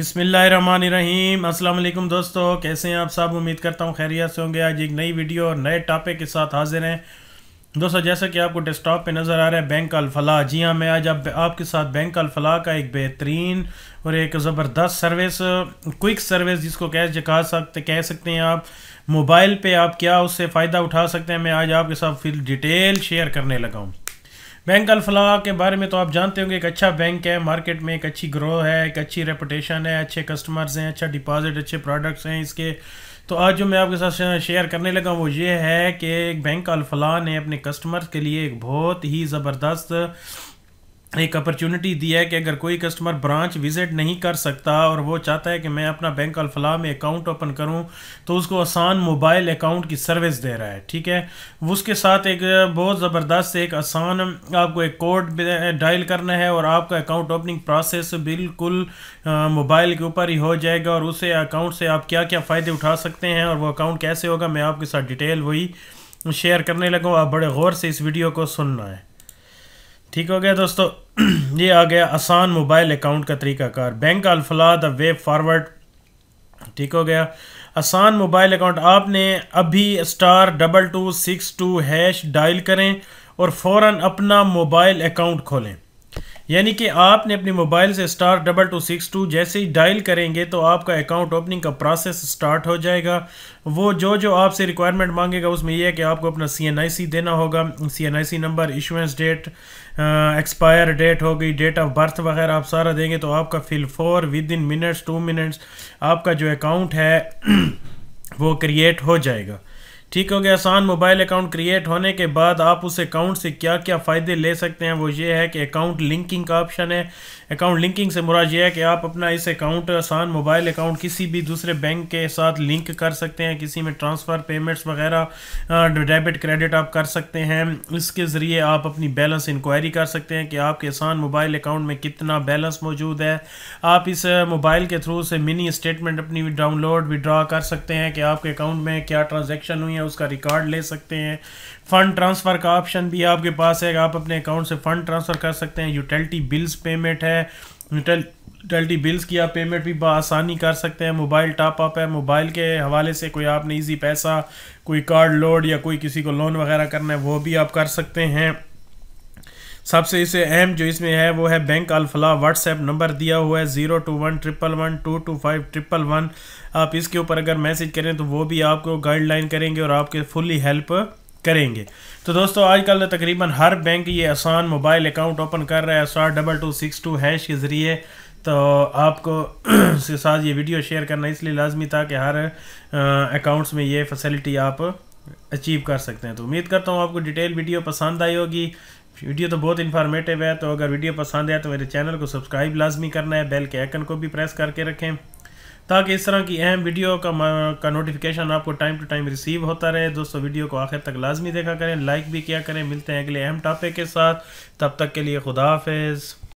बिसमीम अल्लाम दोस्तों कैसे हैं आप सब उम्मीद करता हूँ खैरियत से होंगे आज एक नई वीडियो और नए टॉपिक के साथ हाजिर हैं दोस्तों जैसा कि आपको डेस्कटॉप पे नज़र आ रहा है बैंक अलफला जी हाँ मैं आज आप, आपके साथ बैंक अलफला का एक बेहतरीन और एक ज़बरदस्त सर्विस क्विक सर्विस जिसको कह जिखा सकते कह सकते हैं आप मोबाइल पर आप क्या उससे फ़ायदा उठा सकते हैं मैं आज आपके साथ फिर डिटेल शेयर करने लगा हूँ बैंक अल्फला के बारे में तो आप जानते होंगे एक अच्छा बैंक है मार्केट में एक अच्छी ग्रो है एक अच्छी रेपुटेशन है अच्छे कस्टमर्स हैं अच्छा डिपॉजिट अच्छे प्रोडक्ट्स हैं इसके तो आज जो मैं आपके साथ शेयर करने लगा वो ये है कि बैंक अल्फला ने अपने कस्टमर्स के लिए एक बहुत ही ज़बरदस्त एक अपॉर्चुनिटी दी है कि अगर कोई कस्टमर ब्रांच विज़िट नहीं कर सकता और वो चाहता है कि मैं अपना बैंक अलफला में अकाउंट ओपन करूं तो उसको आसान मोबाइल अकाउंट की सर्विस दे रहा है ठीक है उसके साथ एक बहुत ज़बरदस्त एक आसान आपको एक कोड डायल करना है और आपका अकाउंट ओपनिंग प्रोसेस बिल्कुल मोबाइल के ऊपर ही हो जाएगा और उसे अकाउंट से आप क्या क्या फ़ायदे उठा सकते हैं और वो अकाउंट कैसे होगा मैं आपके साथ डिटेल वही शेयर करने लगा आप बड़े गौर से इस वीडियो को सुनना है ठीक हो गया दोस्तों ये आ गया आसान मोबाइल अकाउंट का तरीकाकार bank Alfalah the way forward ठीक हो गया आसान मोबाइल अकाउंट आपने अभी star double two six two hash dial करें और फ़ौर अपना मोबाइल अकाउंट खोलें यानी कि आपने अपने मोबाइल से star double two six two जैसे ही डायल करेंगे तो आपका अकाउंट ओपनिंग का प्रोसेस स्टार्ट हो जाएगा वो जो जो आपसे रिक्वायरमेंट मांगेगा उसमें यह है कि आपको अपना सी देना होगा C number issuance date expire date हो गई डेट ऑफ बर्थ वगैरह आप सारा देंगे तो आपका fill four within minutes two minutes आपका जो अकाउंट है वो क्रिएट हो जाएगा ठीक हो गया आसान मोबाइल अकाउंट क्रिएट होने के बाद आप उस अकाउंट से क्या क्या फ़ायदे ले सकते हैं वो ये है कि अकाउंट लिंकिंग का ऑप्शन है अकाउंट लिंकिंग से मुराद ये है कि आप अपना इस अकाउंट आसान मोबाइल अकाउंट किसी भी दूसरे बैंक के साथ लिंक कर सकते हैं किसी में ट्रांसफ़र पेमेंट्स वगैरह डेबिट क्रेडिट आप कर सकते हैं इसके ज़रिए आप अपनी बैलेंस इंक्वायरी कर सकते हैं कि आपके आसान मोबाइल अकाउंट में कितना बैलेंस मौजूद है आप इस मोबाइल के थ्रू से मिनी स्टेटमेंट अपनी डाउनलोड विड्रा कर सकते हैं कि आपके अकाउंट में क्या ट्रांजेक्शन हुई हैं उसका रिकॉर्ड ले सकते हैं फ़ंड ट्रांसफ़र का ऑप्शन भी आपके पास है आप अपने अकाउंट से फ़ंड ट्रांसफ़र कर सकते हैं यूटिलिटी बिल्स पेमेंट है यूटिलिटी बिल्स की आप पेमेंट भी आसानी कर सकते हैं मोबाइल टॉप अप है मोबाइल के हवाले से कोई आपने ईजी पैसा कोई कार्ड लोड या कोई किसी को लोन वगैरह करना है वो भी आप कर सकते हैं सबसे इसे अहम जो इसमें है वो है बैंक अलफला व्हाट्सएप नंबर दिया हुआ है zero two one triple one two two five triple one आप इसके ऊपर अगर मैसेज करें तो वो भी आपको गाइडलाइन करेंगे और आपके फुली हेल्प करेंगे तो दोस्तों आजकल तकरीबन हर बैंक ये आसान मोबाइल अकाउंट ओपन कर रहा है star double two six two hash के ज़रिए तो आपको इसके साथ ये वीडियो शेयर करना इसलिए लाजमी था कि हर अकाउंट्स में ये फैसिलिटी आप अचीव कर सकते हैं तो उम्मीद करता हूँ आपको डिटेल वीडियो पसंद आई होगी वीडियो तो बहुत इन्फॉर्मेटिव है तो अगर वीडियो पसंद आया तो मेरे चैनल को सब्सक्राइब लाजमी करना है बेल के आइकन को भी प्रेस करके रखें ताकि इस तरह की अहम वीडियो का का नोटिफिकेशन आपको टाइम टू टाइम रिसीव होता रहे दोस्तों वीडियो को आखिर तक लाजमी देखा करें लाइक भी किया करें मिलते हैं अगले अहम टॉपिक के साथ तब तक के लिए खुदा हाफिज़